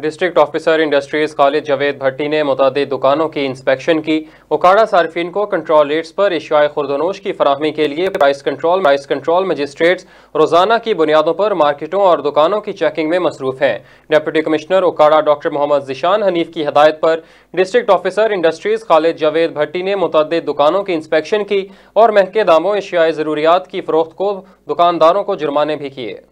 district officer industries college Javed Bhatti ने मुतद दुकानों की इंस्पेक्शन की उकाड़ा सार्फिन को कंट्रोल रेट्स पर एशियाई खुरदनोश की फरहमी के लिए price control price control magistrates रोजाना की बुनियादों पर मार्केटों और दुकानों की चेकिंग में मसरूफ हैं deputy commissioner Okara doctor Mohammad Zeeshan Hanif की हदायत पर district officer industries college Javed Bhatti ने मुतद दुकानों की इंस्पेक्शन की और महके दामों एशियाई ज़रूरियात की फरोख्त को दुकानदारों को जुर्माने भी किए